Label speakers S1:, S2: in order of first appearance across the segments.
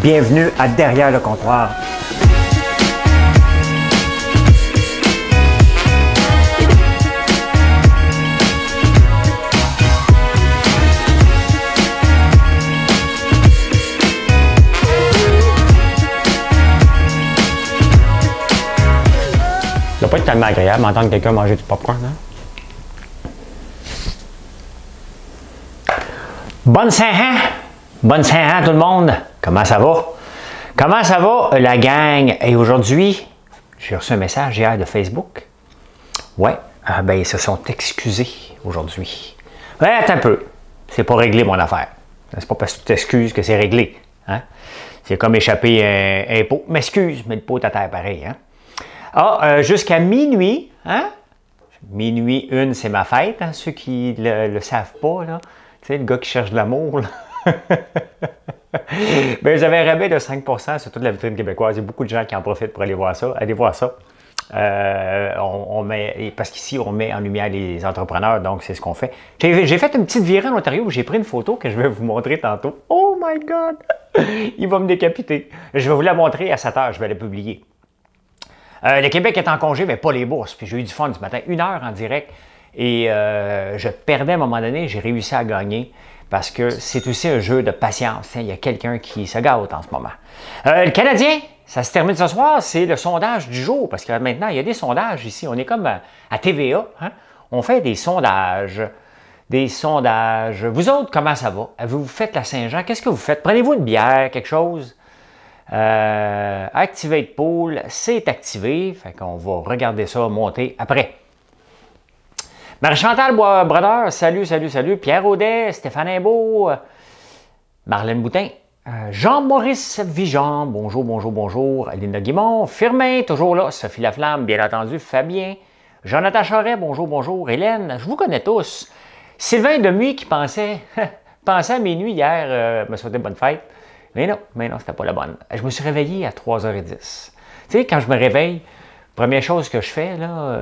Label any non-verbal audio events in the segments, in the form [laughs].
S1: Bienvenue à Derrière le comptoir. Ça doit pas être tellement agréable d'entendre quelqu'un manger du popcorn, hein? Bonne Saint-Jean! Hein? Bonne Saint-Jean tout le monde! Comment ça va? Comment ça va, la gang? Et aujourd'hui, j'ai reçu un message hier de Facebook. Ouais, ah ben, ils se sont excusés aujourd'hui. Ouais, ben, attends un peu. C'est pas réglé, mon affaire. C'est pas parce que tu t'excuses que c'est réglé. Hein? C'est comme échapper un, un pot. M'excuse, mais le pot est à terre pareil. Hein? Ah, euh, jusqu'à minuit, hein? Minuit une, c'est ma fête, hein, ceux qui le, savent pas, là. Tu sais, le gars qui cherche de l'amour, [laughs] Mais vous avez un rabais de 5 sur toute la vitrine québécoise. Il y a beaucoup de gens qui en profitent pour aller voir ça. Allez voir ça. Euh, on, parce qu'ici, on met en lumière les entrepreneurs, donc c'est ce qu'on fait. J'ai fait une petite virée en Ontario où j'ai pris une photo que je vais vous montrer tantôt. Oh my God! [laughs] Il va me décapiter. Je vais vous la montrer à 7 heures, je vais la publier. Euh, le Québec est en congé, mais pas les bourses. Puis j'ai eu du fun ce matin, une heure en direct. Et euh, je perdais à un moment donné, j'ai réussi à gagner parce que c'est aussi un jeu de patience. Hein. Il y a quelqu'un qui se gâte en ce moment. Euh, le Canadien, ça se termine ce soir, c'est le sondage du jour, parce que maintenant, il y a des sondages ici. On est comme à TVA, hein. on fait des sondages. Des sondages. Vous autres, comment ça va? Vous vous faites la Saint-Jean? Qu'est-ce que vous faites? Prenez-vous une bière, quelque chose? Euh, Activate Pool, c'est activé. Fait qu'on va regarder ça monter après. Marie-Chantal Bois-Brodeur, salut, salut, salut. Pierre Audet, Stéphane Imbeau, euh, Marlène Boutin, euh, Jean-Maurice Vigeon, bonjour, bonjour, bonjour. Alina Guimont, Firmin, toujours là. Sophie Laflamme, bien entendu. Fabien, Jonathan Charret, bonjour, bonjour. Hélène, je vous connais tous. Sylvain Demuy qui pensait, [laughs] pensait à minuit hier, euh, me souhaitait bonne fête. Mais non, mais non, c'était pas la bonne. Je me suis réveillé à 3h10. Tu sais, quand je me réveille, première chose que je fais, là,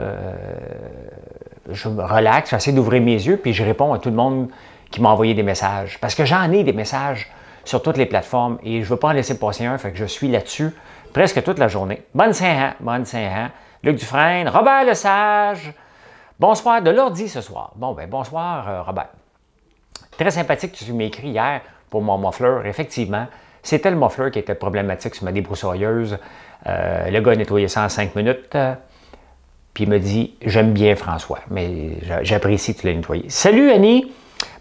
S1: je me relaxe, j'essaie d'ouvrir mes yeux, puis je réponds à tout le monde qui m'a envoyé des messages. Parce que j'en ai des messages sur toutes les plateformes et je ne veux pas en laisser passer un, fait que je suis là-dessus presque toute la journée. Bonne saint bonne saint Luc Dufresne, Robert Sage, Bonsoir de l'ordi ce soir. Bon, ben bonsoir euh, Robert. Très sympathique tu tu écrit hier pour mon moffleur. Effectivement, c'était le moffleur qui était problématique sur ma débroussailleuse. Euh, le gars nettoyé ça en cinq minutes. Puis il me dit J'aime bien François, mais j'apprécie que tu l'as nettoyé. Salut Annie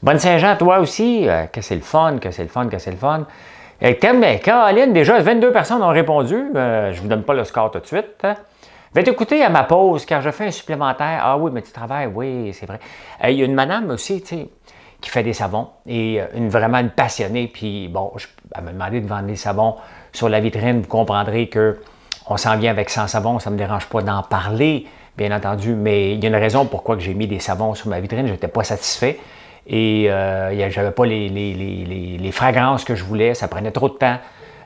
S1: Bonne Saint-Jean, toi aussi. Euh, que c'est le fun, que c'est le fun, que c'est le fun. Et quand Aline, déjà 22 personnes ont répondu. Euh, je ne vous donne pas le score tout de suite. Va t'écouter à ma pause car je fais un supplémentaire. Ah oui, mais tu travailles, oui, c'est vrai. Euh, il y a une madame aussi, tu sais, qui fait des savons et une vraiment une passionnée. Puis bon, je, elle m'a demandé de vendre des savons sur la vitrine. Vous comprendrez que on s'en vient avec 100 savon, ça ne me dérange pas d'en parler bien entendu, mais il y a une raison pourquoi j'ai mis des savons sur ma vitrine. Je n'étais pas satisfait et euh, je n'avais pas les, fragrances que je voulais, ça prenait trop de temps.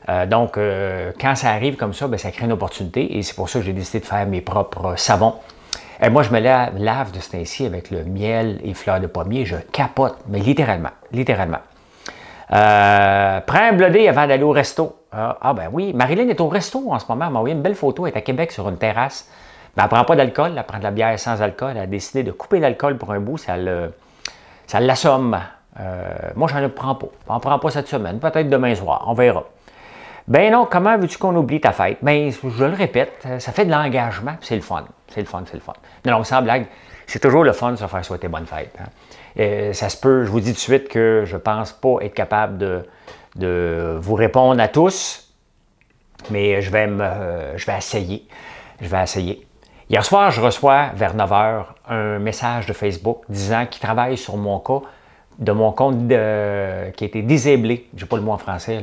S1: Euh, donc, euh, quand ça arrive comme ça, ben, ça crée une opportunité et c'est pour ça que j'ai décidé de faire mes propres savons. Et moi, je me lave, lave de ce temps avec le miel et fleurs de pommier. Je capote, mais littéralement, littéralement. prends un blodé avant d'aller au resto. Ah, ah ben oui, Marilyn est au resto en ce moment. Elle m'a envoyé une belle photo. Elle est à Québec sur une terrasse elle ne prend pas d'alcool, elle prend de la bière sans alcool. Elle a décidé de couper l'alcool pour un bout, ça l'assomme. Ça euh, je moi, j'en prends pas. ne prends pas cette semaine, peut-être demain soir, on verra. Ben non, comment veux-tu qu'on oublie ta fête? Ben, je le répète, euh, ça fait de l'engagement, c'est le fun. C'est le fun, c'est le fun. Mais non, sans blague, c'est toujours le fun de se faire souhaiter bonne fête. Hein. ça se peut, je vous dis tout de suite que je ne pense pas être capable de, vous répondre à tous, mais je vais, me, euh, je vais essayer. Je vais essayer. Hier soir, je reçois vers 9h un message de Facebook disant qu'il travaille sur mon cas de mon compte qui a été déséblé. n'ai pas le mot en français,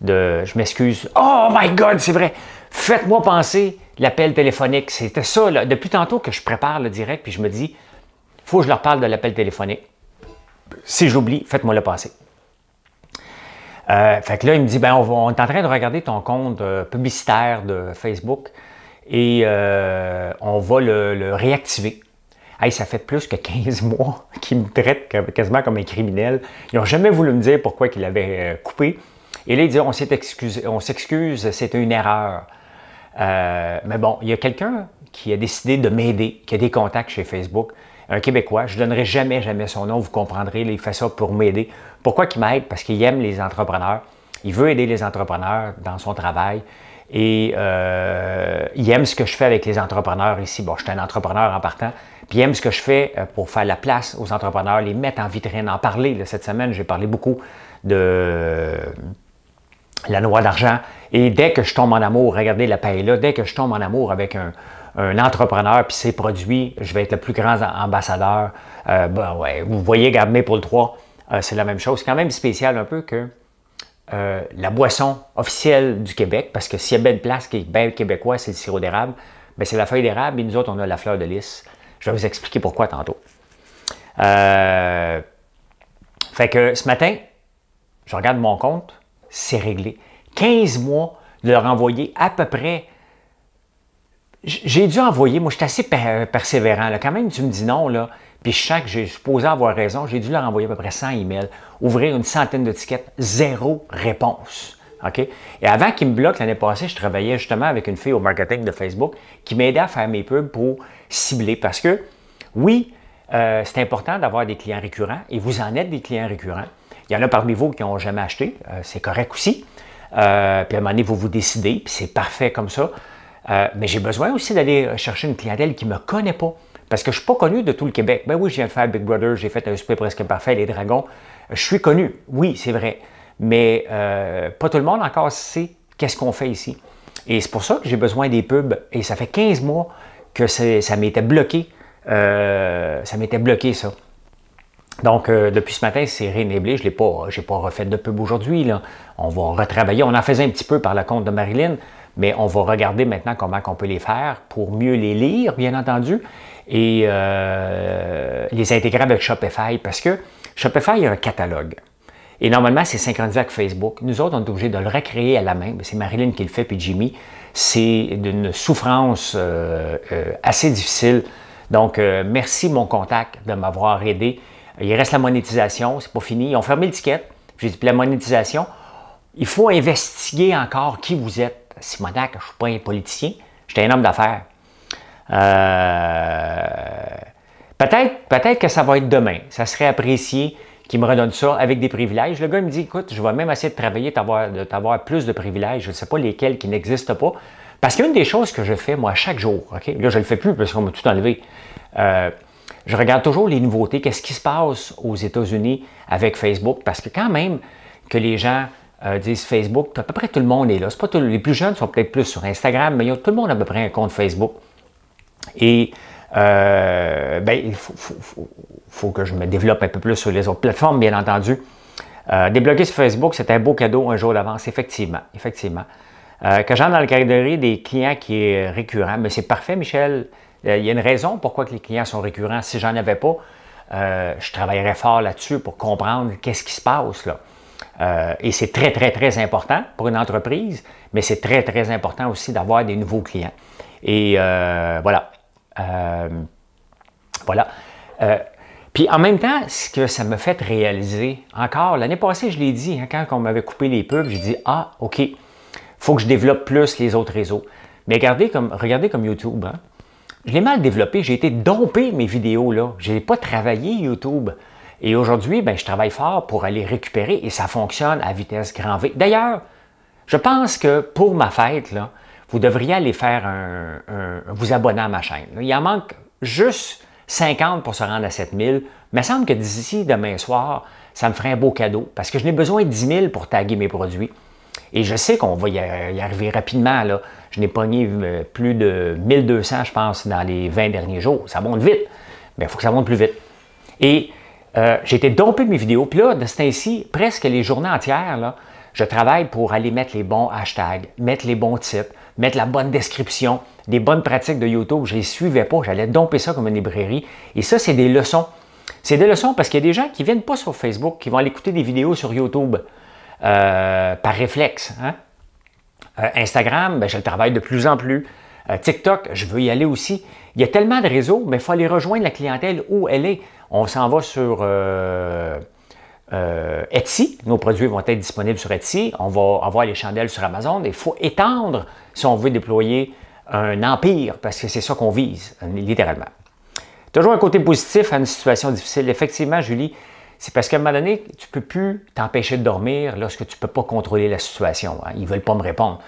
S1: De, je m'excuse. Oh my God, c'est vrai. Faites-moi penser l'appel téléphonique. C'était ça, Depuis tantôt que je prépare le direct, puis je me dis, faut que je leur parle de l'appel téléphonique. Si j'oublie, faites-moi le passer. Euh, fait que là, il me dit, ben, on, est en train de regarder ton compte euh, publicitaire de Facebook et euh, on va le, réactiver. Hey, ça fait plus que 15 [laughs] mois qu'ils me traitent quasiment comme un criminel. Ils n'ont jamais voulu me dire pourquoi ils l'avaient euh, coupé. Et là, ils disent on excusé, on s'excuse, c'était une erreur. Euh, mais bon, il y a quelqu'un qui a décidé de m'aider, qui a des contacts chez Facebook, un Québécois. Je ne donnerai jamais, jamais son nom, vous comprendrez. il fait ça pour m'aider. Pourquoi qu'il m'aide? Parce qu'il aime les entrepreneurs. Il veut aider les entrepreneurs dans son travail et euh, il ils aiment ce que je fais avec les entrepreneurs ici. Bon, je suis un entrepreneur en partant, puis ils aiment ce que je fais euh, pour faire la place aux entrepreneurs, les mettre en vitrine, en parler. cette semaine, j'ai parlé beaucoup de la noix d'argent. Et dès que je tombe en amour, regardez la paille-là, dès que je tombe en amour avec un, entrepreneur puis ses produits, je vais être le plus grand ambassadeur. Euh, ben ouais, vous voyez, Gab pour le 3, c'est la même chose. C'est quand même spécial un peu que euh, la boisson officielle du Québec, parce que s'il y a belle place qui est belle québécois, c'est le sirop d'érable, mais ben, c'est la feuille d'érable et nous autres, on a la fleur de lys. Je vais vous expliquer pourquoi tantôt. Euh, fait que ce matin, je regarde mon compte, c'est réglé. 15 mois de leur envoyer à peu près. J'ai dû envoyer, moi j'étais assez persévérant. Là. Quand même, tu me dis non, là. Puis chaque, j'ai supposé avoir raison, j'ai dû leur envoyer à peu près 100 emails, ouvrir une centaine tickets zéro réponse. ok Et avant qu'ils me bloquent l'année passée, je travaillais justement avec une fille au marketing de Facebook qui m'aidait à faire mes pubs pour cibler. Parce que, oui, euh, c'est important d'avoir des clients récurrents et vous en êtes des clients récurrents. Il y en a parmi vous qui n'ont jamais acheté, euh, c'est correct aussi. Euh, puis à un moment donné, vous vous décidez, puis c'est parfait comme ça. mais j'ai besoin aussi d'aller chercher une clientèle qui ne me connaît pas. Parce que je ne suis pas connu de tout le Québec. Ben oui, je viens de faire Big Brother, j'ai fait un esprit presque parfait, Les Dragons. Je suis connu, oui, c'est vrai. Mais euh, pas tout le monde encore sait qu'est-ce qu'on fait ici. Et c'est pour ça que j'ai besoin des pubs. Et ça fait 15 mois que ça m'était bloqué. Euh, ça m'était bloqué, ça. Donc, euh, depuis ce matin, c'est rénéblé. Je n'ai pas, pas refait de pub aujourd'hui. On va retravailler. On en faisait un petit peu par la compte de Marilyn, mais on va regarder maintenant comment on peut les faire pour mieux les lire, bien entendu et euh, les intégrer avec Shopify parce que Shopify a un catalogue. Et normalement, c'est synchronisé avec Facebook. Nous autres, on est obligés de le recréer à la main. Ben, c'est Marilyn qui le fait, puis Jimmy. C'est d'une souffrance euh, euh, assez difficile. Donc, merci mon contact de m'avoir aidé. Il reste la monétisation, c'est pas fini. Ils ont fermé l'étiquette. J'ai dit, la monétisation, il faut investiguer encore qui vous êtes. Simonac, je ne suis pas un politicien, je suis un homme d'affaires. Euh, peut-être peut que ça va être demain. Ça serait apprécié qu'il me redonne ça avec des privilèges. Le gars me dit, écoute, je vais même essayer de travailler, de plus de privilèges. Je ne sais pas lesquels qui n'existent pas. Parce qu'une des choses que je fais, moi, chaque jour, Là, je ne le fais plus parce qu'on m'a tout enlevé. Euh, je regarde toujours les nouveautés, qu'est-ce qui se passe aux États-Unis avec Facebook, parce que quand même que les gens euh, disent Facebook, à peu près tout le monde est là. C'est pas les plus jeunes sont peut-être plus sur Instagram, mais tout le monde a à peu près un compte Facebook. Et euh, ben, il faut, que je me développe un peu plus sur les autres plateformes, bien entendu. Euh, débloquer sur Facebook, c'est un beau cadeau un jour d'avance, effectivement. effectivement. Euh, que j'entre dans le calendrier des clients qui est récurrent, mais c'est parfait, Michel. Il y a une raison pourquoi que les clients sont récurrents. Si j'en avais pas, je travaillerais fort là-dessus pour comprendre qu'est-ce qui se passe là. et c'est très, très, très important pour une entreprise, mais c'est très, très important aussi d'avoir des nouveaux clients. Et voilà. Euh, voilà. Euh, puis en même temps, ce que ça me fait réaliser, encore, l'année passée, je l'ai dit, hein, quand on m'avait coupé les pubs, j'ai dit Ah, OK, faut que je développe plus les autres réseaux. Mais regardez comme, regardez comme YouTube. Hein. Je l'ai mal développé, j'ai été dompé mes vidéos là. Je n'ai pas travaillé YouTube. Et aujourd'hui, ben, je travaille fort pour aller récupérer et ça fonctionne à vitesse grand V. D'ailleurs, je pense que pour ma fête, là, vous devriez aller faire un, vous abonner à ma chaîne. Il en manque juste 50 pour se rendre à 7000. Il me semble que d'ici demain soir, ça me ferait un beau cadeau parce que je n'ai besoin de 10 000 pour taguer mes produits. Et je sais qu'on va y arriver rapidement. Là. Je n'ai pas mis euh, plus de 1200, je pense, dans les 20 derniers jours. Ça monte vite, mais il faut que ça monte plus vite. Et euh, j'ai été dompé de mes vidéos. Puis là, de ce temps presque les journées entières, là, je travaille pour aller mettre les bons hashtags, mettre les bons types, mettre la bonne description, des bonnes pratiques de YouTube. Je ne les suivais pas, j'allais domper ça comme une librairie. Et ça, c'est des leçons. C'est des leçons parce qu'il y a des gens qui ne viennent pas sur Facebook, qui vont aller écouter des vidéos sur YouTube euh, par réflexe. Hein. Euh, Instagram, ben, je le travaille de plus en plus. Euh, TikTok, je veux y aller aussi. Il y a tellement de réseaux, mais il faut aller rejoindre la clientèle où elle est. On s'en va sur euh, Etsy. Nos produits vont être disponibles sur Etsy. On va avoir les chandelles sur Amazon. Il faut étendre si on veut déployer un empire, parce que c'est ça qu'on vise, littéralement. Toujours un côté positif à une situation difficile. Effectivement, Julie, c'est parce qu'à un moment donné, tu ne peux plus t'empêcher de dormir lorsque tu ne peux pas contrôler la situation. Hein. Ils ne veulent pas me répondre.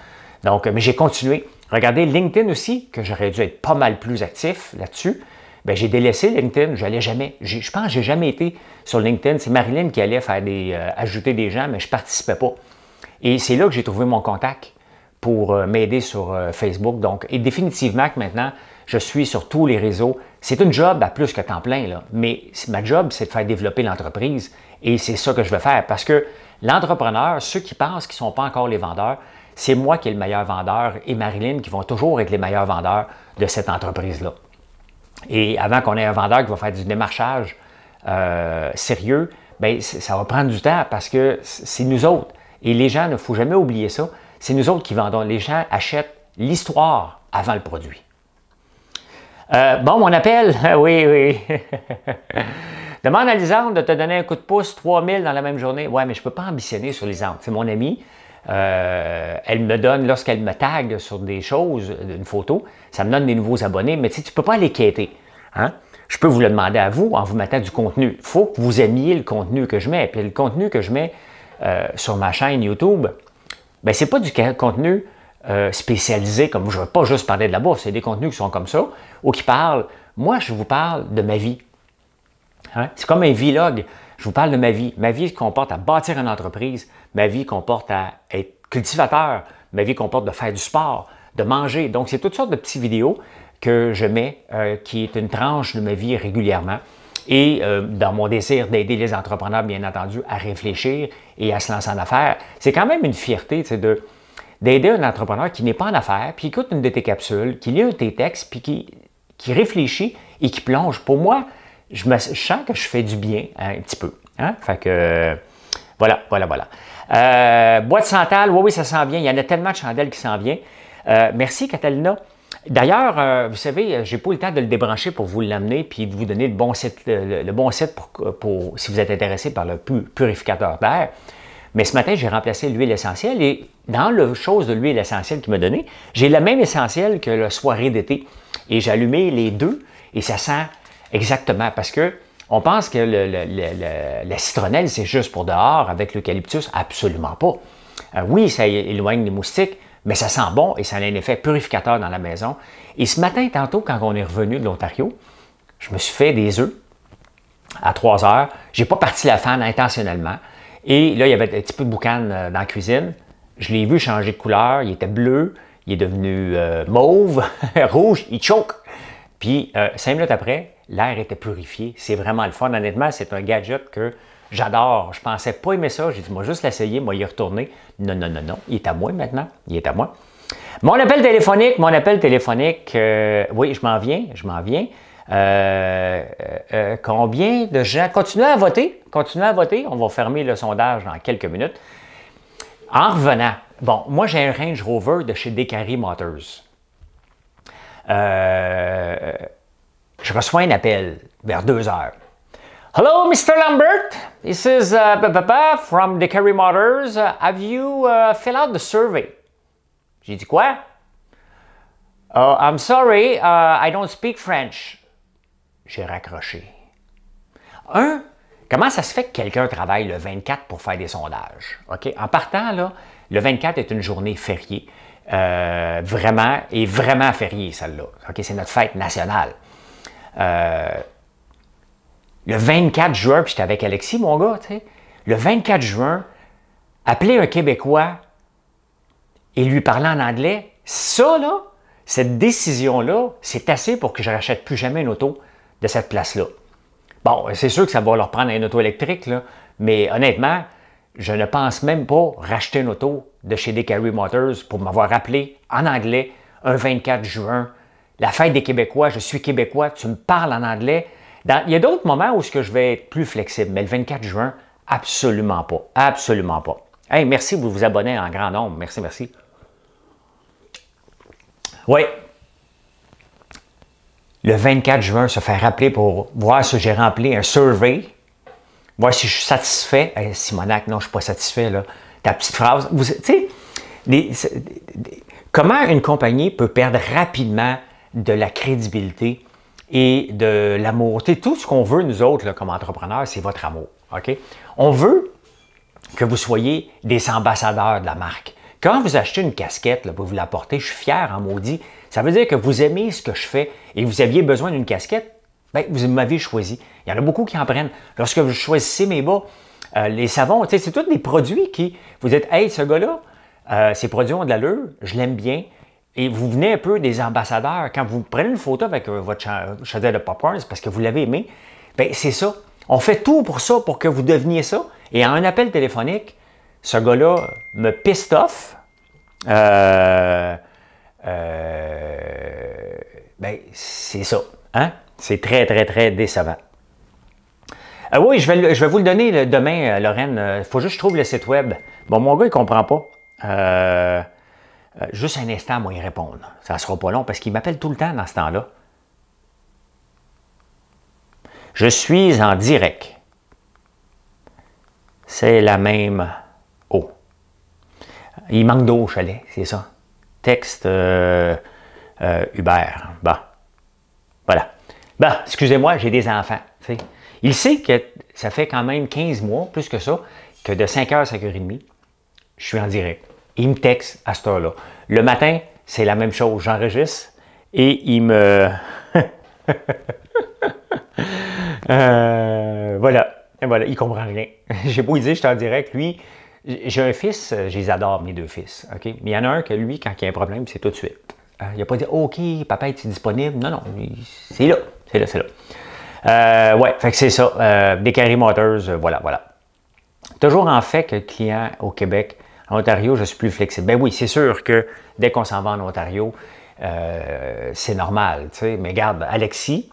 S1: Donc, euh, mais j'ai continué. Regardez LinkedIn aussi, que j'aurais dû être pas mal plus actif là-dessus. Ben, j'ai délaissé LinkedIn, j'allais jamais. Je pense que je n'ai jamais été sur LinkedIn. C'est Marilyn qui allait faire euh, ajouter des gens, mais je ne participais pas. Et c'est là que j'ai trouvé mon contact pour euh, m'aider sur euh, Facebook. Donc, et définitivement maintenant, je suis sur tous les réseaux. C'est une job à plus que temps plein, mais ma job, c'est de faire développer l'entreprise. Et c'est ça que je veux faire parce que l'entrepreneur, ceux qui pensent qu'ils ne sont pas encore les vendeurs, c'est moi qui est le meilleur vendeur et Marilyn qui vont toujours être les meilleurs vendeurs de cette entreprise-là. Et avant qu'on ait un vendeur qui va faire du démarchage euh, sérieux, bien, ça va prendre du temps parce que c'est nous autres. Et les gens, il ne faut jamais oublier ça, c'est nous autres qui vendons. Les gens achètent l'histoire avant le produit. Euh, bon, mon appel, [laughs] oui, oui. [laughs] Demande à Lisande de te donner un coup de pouce, 3000 dans la même journée. Ouais, mais je ne peux pas ambitionner sur Lisande. C'est mon ami. Euh, elle me donne, lorsqu'elle me tague sur des choses, une photo, ça me donne des nouveaux abonnés, mais tu ne peux pas les quêter. Hein? Je peux vous le demander à vous en vous mettant du contenu. Il faut que vous aimiez le contenu que je mets. Puis le contenu que je mets euh, sur ma chaîne YouTube, ben, ce n'est pas du contenu euh, spécialisé comme je ne veux pas juste parler de la bourse, c'est des contenus qui sont comme ça ou qui parlent. Moi, je vous parle de ma vie. Hein? C'est comme un vlog. Je vous parle de ma vie. Ma vie se comporte à bâtir une entreprise, ma vie comporte à être cultivateur, ma vie comporte de faire du sport, de manger. Donc, c'est toutes sortes de petites vidéos que je mets, euh, qui est une tranche de ma vie régulièrement. Et euh, dans mon désir d'aider les entrepreneurs, bien entendu, à réfléchir et à se lancer en affaires, c'est quand même une fierté de, d'aider un entrepreneur qui n'est pas en affaires, puis qui écoute une de tes capsules, qui lit un de tes textes, puis qui, réfléchit et qui plonge. Pour moi, je, me, sens que je fais du bien hein, un petit peu. Hein. Fait que voilà, voilà, voilà. Euh, boîte Santal, oui, oui, ça s'en vient. Il y en a tellement de chandelles qui s'en viennent. Euh, merci, Catalina. D'ailleurs, euh, vous savez, j'ai pas eu le temps de le débrancher pour vous l'amener puis de vous donner le bon set, le, bon set pour, si vous êtes intéressé par le purificateur d'air. Mais ce matin, j'ai remplacé l'huile essentielle et dans le chose de l'huile essentielle qu'il m'a donné, j'ai le même essentiel que la soirée d'été. Et j'ai allumé les deux et ça sent exactement parce que on pense que le, la citronnelle, c'est juste pour dehors avec l'eucalyptus. Absolument pas. Euh, oui, ça éloigne les moustiques, mais ça sent bon et ça a un effet purificateur dans la maison. Et ce matin, tantôt, quand on est revenu de l'Ontario, je me suis fait des œufs à 3 heures. n'ai pas parti la fan intentionnellement. Et là, il y avait un petit peu de boucan euh, dans la cuisine. Je l'ai vu changer de couleur. Il était bleu, il est devenu euh, mauve, [laughs] rouge, il choque. Puis, cinq minutes après, L'air était purifié. C'est vraiment le fun. Honnêtement, c'est un gadget que j'adore. Je pensais pas aimer ça. J'ai dit, moi, juste l'essayer, moi, y retourner. Non, non, non, non. Il est à moi maintenant. Il est à moi. Mon appel téléphonique, mon appel téléphonique, euh, oui, je m'en viens, je m'en viens. Euh, euh, combien de gens. Continuez à voter. Continuez à voter. On va fermer le sondage dans quelques minutes. En revenant, bon, moi j'ai un Range Rover de chez Descarry Motors. Euh, je reçois un appel vers 2 heures. Hello, Mr. Lambert. This is uh, from the Carry Motors. have you uh, filled out the survey? J'ai dit quoi? Oh, I'm sorry, uh, I don't speak French. J'ai raccroché. Un, comment ça se fait que quelqu'un travaille le 24 pour faire des sondages? En partant, là, le 24 est une journée fériée. Euh, vraiment, et vraiment fériée, celle-là. Okay? C'est notre fête nationale. Euh, le 24 juin, puis j'étais avec Alexis, mon gars, tu sais, le 24 juin, appeler un Québécois et lui parler en anglais, ça, là, cette décision-là, c'est assez pour que je rachète plus jamais une auto de cette place-là. Bon, c'est sûr que ça va leur prendre une auto électrique, là, mais honnêtement, je ne pense même pas racheter une auto de chez DeCarry Motors pour m'avoir appelé en anglais un 24 juin la fête des Québécois, je suis Québécois, tu me parles en anglais. il y a d'autres moments où ce que je vais être plus flexible, mais le 24 juin, absolument pas. Absolument pas. Hey, merci, vous vous abonnez en grand nombre. Merci, merci. Oui. Le 24 juin, se faire rappeler pour voir si j'ai rempli un survey, voir si je suis satisfait. Simonac, non, je ne suis pas satisfait. Là. Ta petite phrase. Tu sais, comment une compagnie peut perdre rapidement de la crédibilité et de l'amour. Tout ce qu'on veut, nous autres, comme entrepreneurs, c'est votre amour. On veut que vous soyez des ambassadeurs de la marque. Quand vous achetez une casquette, vous la portez, je suis fier en hein, maudit, ça veut dire que vous aimez ce que je fais et vous aviez besoin d'une casquette, ben, vous m'avez choisi. Il y en a beaucoup qui en prennent. Lorsque vous choisissez mes bas, euh, les savons, c'est tous des produits qui, vous dites, hey, ce gars-là, euh, ces produits ont de l'allure, je l'aime bien, et vous venez un peu des ambassadeurs. Quand vous prenez une photo avec euh, votre chandelle euh, de Pop c'est parce que vous l'avez aimé. Bien, c'est ça. On fait tout pour ça, pour que vous deveniez ça. Et à un appel téléphonique, ce gars-là me piste off. Euh, euh, ben, c'est ça. Hein? C'est très, très, très décevant. oui, je vais, je vais vous le donner demain, Lorraine. Il faut juste que je trouve le site web. Bon, mon gars, il ne comprend pas. Euh, juste un instant, moi, y répondre. Ça ne sera pas long parce qu'il m'appelle tout le temps dans ce temps-là. Je suis en direct. C'est la même eau. Il manque d'eau au chalet, c'est ça. Texte euh, euh, Hubert. Bah. Voilà. Bah, excusez-moi, j'ai des enfants. Il sait que ça fait quand même 15 mois, plus que ça, que de 5h à 5h30, je suis en direct il me texte à cette heure-là. Le matin, c'est la même chose. J'enregistre et il me... [laughs] Euh, voilà. Voilà, il comprend rien. [laughs] j'ai beau dire, je en direct, lui, j'ai un fils, je les adore, mes deux fils, OK? Mais il y en a un que lui, quand il y a un problème, c'est tout de suite. Euh, il n'a pas dit, OK, papa, est disponible? Non, non, c'est là, c'est là, c'est là. Euh, ouais, fait que c'est ça. Des Bécari Motors, voilà, voilà. Toujours en fait que le client au Québec en Ontario, je suis plus flexible. Ben oui, c'est sûr que dès qu'on s'en va en Ontario, euh, c'est normal. Mais regarde, Alexis,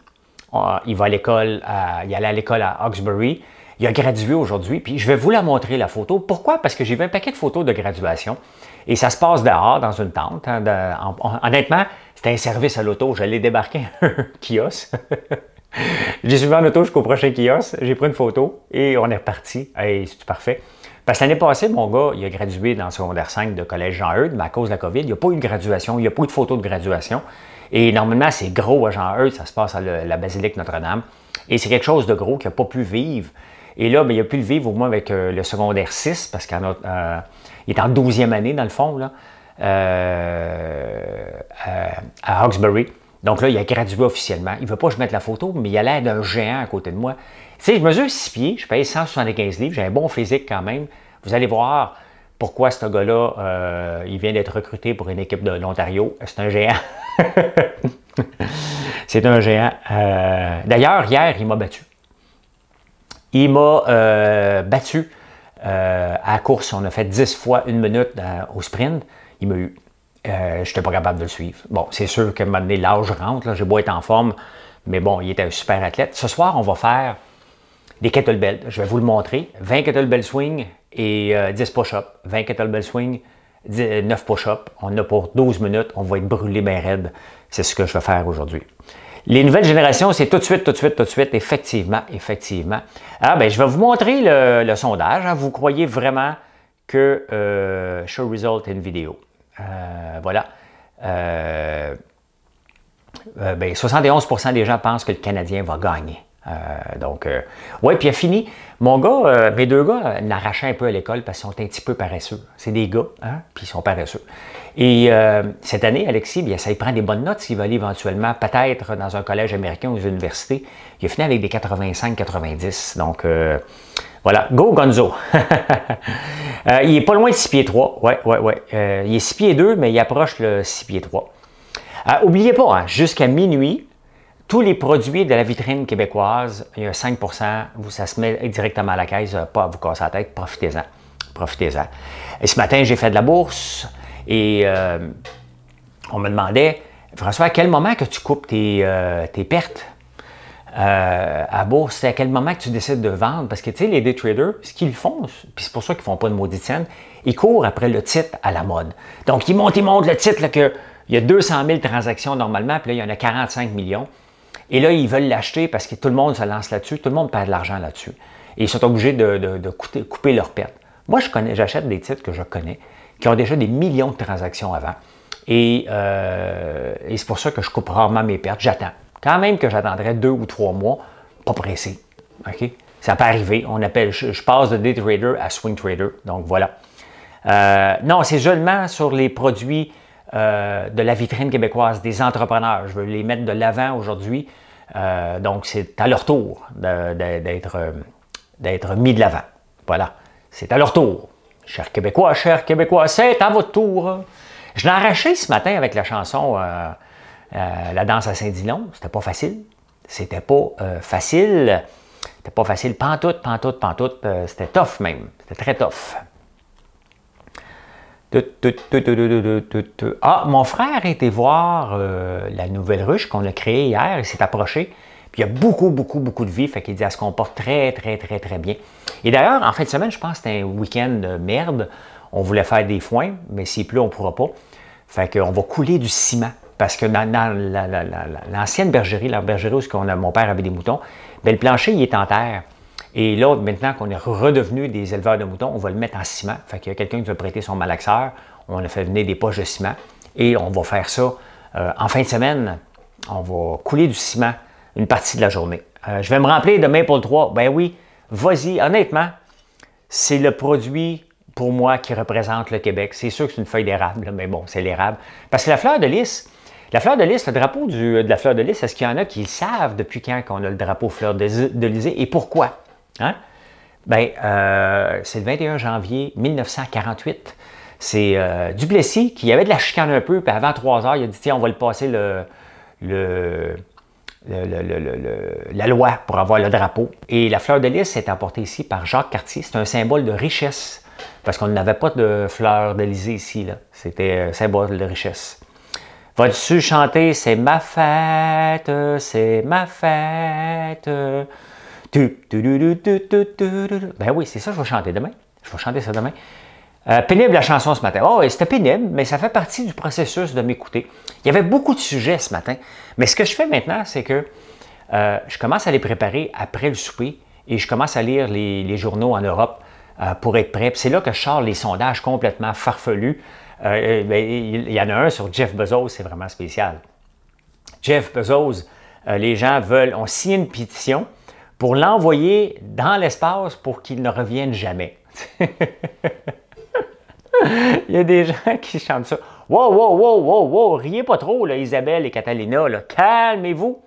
S1: il va à l'école, il allait à l'école à oxbury Il a gradué aujourd'hui, puis je vais vous la montrer, la photo. Pourquoi? Parce que j'ai vu un paquet de photos de graduation. Et ça se passe dehors, dans une tente. Hein, honnêtement, c'était un service à l'auto. J'allais débarquer un [laughs] kiosque. [laughs] j'ai suivi en auto jusqu'au prochain kiosque. J'ai pris une photo et on est reparti. Hey, c'est parfait. Parce que l'année passée, mon gars, il a gradué dans le secondaire 5 de Collège Jean-Eudes, mais à cause de la COVID, il n'y a pas eu de graduation, il n'y a pas eu de photo de graduation. Et normalement, c'est gros à Jean-Eudes, ça se passe à la basilique Notre-Dame. Et c'est quelque chose de gros qu'il n'a pas pu vivre. Et là, ben, il a pu le vivre au moins avec euh, le secondaire 6, parce qu'il euh, est en 12e année, dans le fond, là, euh, à Hawkesbury. Donc là, il a gradué officiellement. Il ne veut pas que je mette la photo, mais il a l'air d'un géant à côté de moi sais, je mesure 6 pieds, je paye 175 livres, j'ai un bon physique quand même. Vous allez voir pourquoi ce gars-là, euh, il vient d'être recruté pour une équipe de l'Ontario. C'est un géant. [laughs] C'est un géant. Euh, d'ailleurs, hier, il m'a battu. Il m'a euh, battu à la course. On a fait 10 fois une minute au sprint. Il m'a eu. je n'étais pas capable de le suivre. Bon, c'est sûr que donné, l'âge rentre. J'ai beau être en forme. Mais bon, il était un super athlète. Ce soir, on va faire des kettlebells. Je vais vous le montrer. 20 kettlebell swing et 10 euh, push-ups. 20 kettlebell swing, 9 euh, push-ups. On a pour 12 minutes. On va être brûlé bien raide. C'est ce que je vais faire aujourd'hui. Les nouvelles générations, c'est tout de suite, tout de suite, tout de suite. Effectivement, effectivement. Ah ben, je vais vous montrer le, sondage. Hein. Vous croyez vraiment que euh, Show Result est une vidéo. voilà. 71 ben, des gens pensent que le Canadien va gagner. Euh, donc, euh, ouais, puis il a fini. Mon gars, euh, mes deux gars l'arrachaient un peu à l'école parce qu'ils sont un petit peu paresseux. C'est des gars, hein, puis ils sont paresseux. Et cette année, Alexis, bien, ça, il prend des bonnes notes s'il va aller éventuellement, peut-être, dans un collège américain ou une université. Il a fini avec des 85-90. Donc, voilà, go Gonzo. [laughs] il est pas loin de 6 pieds 3. Ouais, ouais, ouais. il est 6 pieds 2, mais il approche le 6 pieds 3. N'oubliez pas, hein, jusqu'à minuit, tous les produits de la vitrine québécoise, il y a 5 vous, ça se met directement à la caisse, euh, pas à vous casser la tête, profitez-en. Profitez-en. Et ce matin, j'ai fait de la bourse et euh, on me demandait, François, à quel moment que tu coupes tes, euh, pertes à bourse? à quel moment que tu décides de vendre? Parce que, tu sais, les day traders, ce qu'ils font, puis c'est pour ça qu'ils ne font pas de maudite scène, ils courent après le titre à la mode. Donc, ils montent, ils montent le titre, que il y a 200 000 transactions normalement, puis là, il y en a 45 millions. Et là, ils veulent l'acheter parce que tout le monde se lance là-dessus, tout le monde perd de l'argent là-dessus. Et ils sont obligés de, couper, leurs pertes. Moi, je connais, j'achète des titres que je connais, qui ont déjà des millions de transactions avant. Et, euh, c'est pour ça que je coupe rarement mes pertes. J'attends. Quand même que j'attendrai deux ou trois mois, pas pressé. OK? Ça peut arriver. On appelle, je, passe de day trader à swing trader. Donc voilà. Euh, non, c'est seulement sur les produits euh, de la vitrine québécoise, des entrepreneurs. Je veux les mettre de l'avant aujourd'hui. Euh, donc, c'est à leur tour euh, d'être mis de l'avant. Voilà. C'est à leur tour. Chers Québécois, chers Québécois, c'est à votre tour. Je l'ai arraché ce matin avec la chanson La danse à Saint-Dilon. C'était pas facile. C'était pas facile. C'était pas facile. Pantoute, pantoute, pantoute. C'était tough même. C'était très tough. Ah, mon frère était voir euh, la nouvelle ruche qu'on a créée hier. Il s'est approché. Puis il y a beaucoup, beaucoup, beaucoup de vie. Fait qu'il dit, elle se comporte très, très, très, très bien. Et d'ailleurs, en fin de semaine, je pense que c'était un week-end de merde. On voulait faire des foins, mais s'il pleut, on ne pourra pas. Fait qu'on va couler du ciment. Parce que dans, l'ancienne bergerie, la bergerie où a, mon père avait des moutons, bien, le plancher, il est en terre. Et l'autre, maintenant qu'on est redevenu des éleveurs de moutons, on va le mettre en ciment. Fait qu'il y a quelqu'un qui veut prêter son malaxeur, on a fait venir des poches de ciment et on va faire ça euh, en fin de semaine. On va couler du ciment une partie de la journée. Euh, je vais me remplir demain pour le 3. Ben oui, vas-y. Honnêtement, c'est le produit pour moi qui représente le Québec. C'est sûr que c'est une feuille d'érable, mais bon, c'est l'érable. Parce que la fleur de lys, la fleur de lys, le drapeau de la fleur de lys, est-ce qu'il y en a qui savent depuis quand qu'on a le drapeau fleur de, lysée et pourquoi? Hein? Ben, euh, c'est le 21 janvier 1948. C'est euh, Duplessis qui avait de la chicane un peu, puis avant trois heures, il a dit tiens, on va le passer la loi pour avoir le drapeau. Et la fleur de lys est apportée ici par Jacques Cartier. C'est un symbole de richesse, parce qu'on n'avait pas de fleur d'Elysée ici. C'était un symbole de richesse. Va-tu chanter C'est ma fête, c'est ma fête. Ben oui, c'est ça que je vais chanter demain. Je vais chanter ça demain. Euh, pénible la chanson ce matin. Oh, c'était pénible, mais ça fait partie du processus de m'écouter. Il y avait beaucoup de sujets ce matin. Mais ce que je fais maintenant, c'est que euh, je commence à les préparer après le souper et je commence à lire les, journaux en Europe euh, pour être prêt. C'est là que je sors les sondages complètement farfelus. Ben, il y en a un sur Jeff Bezos, c'est vraiment spécial. Jeff Bezos, les gens veulent, On signe une pétition pour l'envoyer dans l'espace pour qu'il ne revienne jamais. [laughs] Il y a des gens qui chantent ça. Wow, wow, wow, wow, wow, riez pas trop, Isabelle et Catalina, calmez-vous.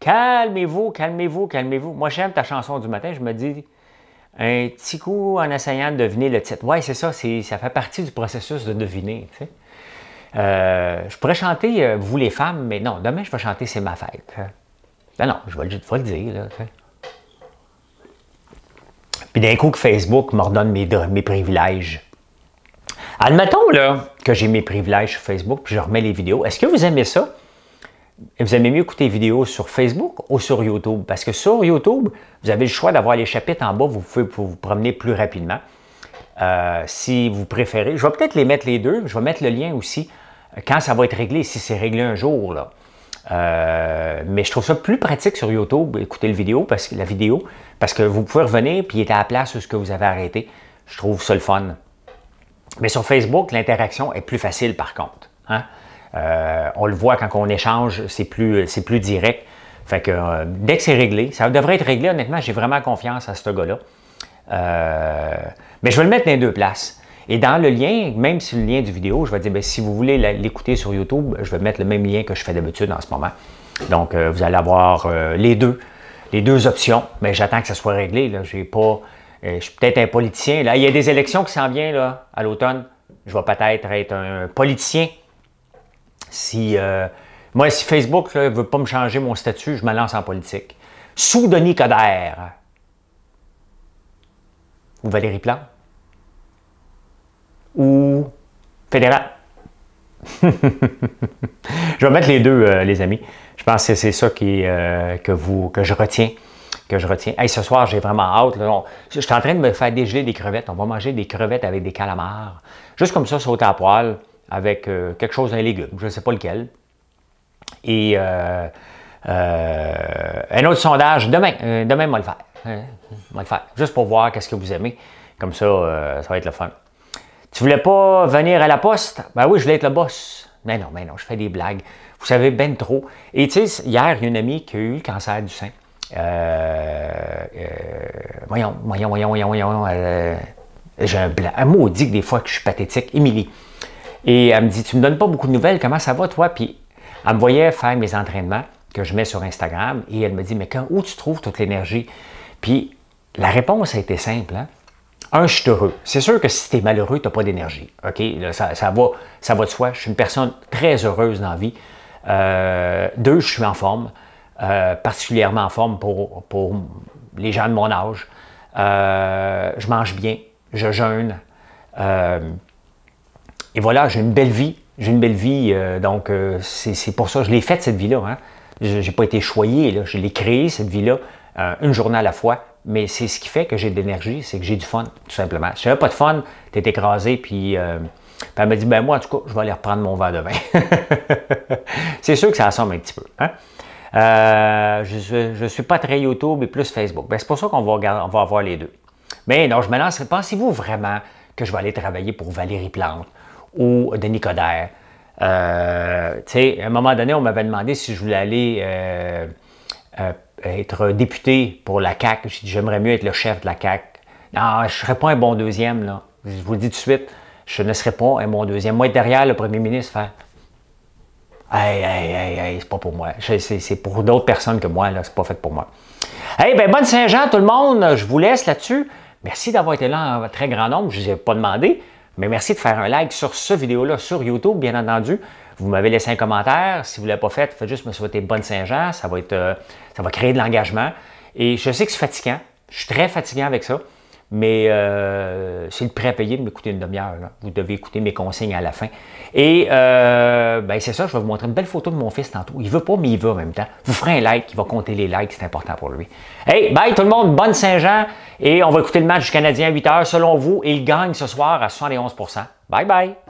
S1: Calmez-vous, calmez-vous, calmez-vous. Moi, j'aime ta chanson du matin, je me dis un petit coup en essayant de deviner le titre. Ouais, c'est ça, ça fait partie du processus de deviner. Euh, je pourrais chanter euh, Vous les femmes, mais non, demain, je vais chanter C'est ma fête. Ben non, je vais, juste le dire. Là, et d'un coup que Facebook m'ordonne mes, mes privilèges. Admettons là que j'ai mes privilèges sur Facebook, puis je remets les vidéos. Est-ce que vous aimez ça? Vous aimez mieux écouter les vidéos sur Facebook ou sur YouTube? Parce que sur YouTube, vous avez le choix d'avoir les chapitres en bas, vous pouvez vous promener plus rapidement. Euh, si vous préférez. Je vais peut-être les mettre les deux. Je vais mettre le lien aussi euh, quand ça va être réglé, si c'est réglé un jour. Là. Euh, mais je trouve ça plus pratique sur YouTube, écouter le vidéo parce que, la vidéo, parce que vous pouvez revenir et être à la place où ce que vous avez arrêté. Je trouve ça le fun. Mais sur Facebook, l'interaction est plus facile par contre. Hein. Euh, on le voit quand on échange, c'est plus, direct. Fait que euh, dès que c'est réglé, ça devrait être réglé, honnêtement, j'ai vraiment confiance à ce gars-là. mais je vais le mettre dans les deux places. Et dans le lien, même si le lien du vidéo, je vais dire, ben, si vous voulez l'écouter sur YouTube, je vais mettre le même lien que je fais d'habitude en ce moment. Donc, euh, vous allez avoir euh, les deux, les deux options, mais j'attends que ça soit réglé. Là. J'ai pas, euh, je suis peut-être un politicien. Là. Il y a des élections qui s'en viennent là, à l'automne. Je vais peut-être être un politicien. Si, moi, si Facebook ne veut pas me changer mon statut, je me lance en politique. Sous Denis Coderre. Ou Valérie Plante ou fédéral. [laughs] je vais mettre les deux, euh, les amis. Je pense que c'est ça euh, que, vous, que je retiens. Que je retiens. Et ce soir, j'ai vraiment hâte. je suis en train de me faire dégeler des crevettes. On va manger des crevettes avec des calamars. Juste comme ça, sauter à poil avec euh, quelque chose, d'un légume, je ne sais pas lequel. Et un autre sondage demain. demain, hein? on va le faire. Juste pour voir qu'est-ce que vous aimez. Comme ça, ça va être le fun. Tu voulais pas venir à la poste? Ben oui, je voulais être le boss. Mais non, mais non, je fais des blagues. Vous savez ben trop. Et tu sais, hier, il y a une amie qui a eu le cancer du sein. voyons, voyons, voyons, voyons, voyons. J'ai un mot Un maudit que des fois que je suis pathétique. Émilie. Et elle me dit, tu me donnes pas beaucoup de nouvelles, comment ça va toi? Puis elle me voyait faire mes entraînements que je mets sur Instagram et elle me dit, mais quand, où tu trouves toute l'énergie? Puis la réponse a été simple. Hein? Un, je suis heureux. C'est sûr que si tu es malheureux, tu n'as pas d'énergie. OK? ça, va, ça va de soi. Je suis une personne très heureuse dans la vie. Euh, deux, je suis en forme, euh, particulièrement en forme pour, les gens de mon âge. Euh, je mange bien, je jeûne. et voilà, j'ai une belle vie. J'ai une belle vie, donc c'est pour ça que je l'ai faite, cette vie-là. Hein. Je n'ai pas été choyé, je l'ai créée, cette vie-là, une journée à la fois mais c'est ce qui fait que j'ai de l'énergie, c'est que j'ai du fun, tout simplement. Si j'avais pas de fun, t'es écrasé, puis, euh, elle me dit, ben moi, en tout cas, je vais aller reprendre mon verre de vin. [laughs] c'est sûr que ça ressemble un petit peu. Hein? Euh, je ne suis pas très YouTube et plus Facebook. Ben, c'est pour ça qu'on va, on va avoir les deux. Mais non, je me lance. Pensez-vous vraiment que je vais aller travailler pour Valérie Plante ou Denis Coderre? Euh, à un moment donné, on m'avait demandé si je voulais aller euh, être député pour la CAQ. j'aimerais mieux être le chef de la CAC. Non, ah, je ne serais pas un bon deuxième, là. Je vous le dis tout de suite, je ne serais pas un bon deuxième. Moi, être derrière le premier ministre, c'est pas pour moi. C'est pour d'autres personnes que moi, là. C'est pas fait pour moi. Hey, ben, bonne Saint-Jean, tout le monde. Je vous laisse là-dessus. Merci d'avoir été là en très grand nombre. Je ne vous ai pas demandé. Mais merci de faire un like sur ce vidéo-là sur YouTube, bien entendu. Vous m'avez laissé un commentaire. Si vous ne l'avez pas fait, faites juste me souhaiter bonne Saint-Jean. Ça va être, euh, ça va créer de l'engagement. Et je sais que c'est fatigant. Je suis très fatigué avec ça mais euh, c'est le prêt à de m'écouter une demi-heure. Vous devez écouter mes consignes à la fin. Et euh, ben c'est ça, je vais vous montrer une belle photo de mon fils tantôt. Il veut pas, mais il veut en même temps. Vous ferez un like, il va compter les likes, c'est important pour lui. Hey, bye tout le monde, bonne Saint-Jean, et on va écouter le match du Canadien à 8h selon vous. Et Il gagne ce soir à 71 Bye bye!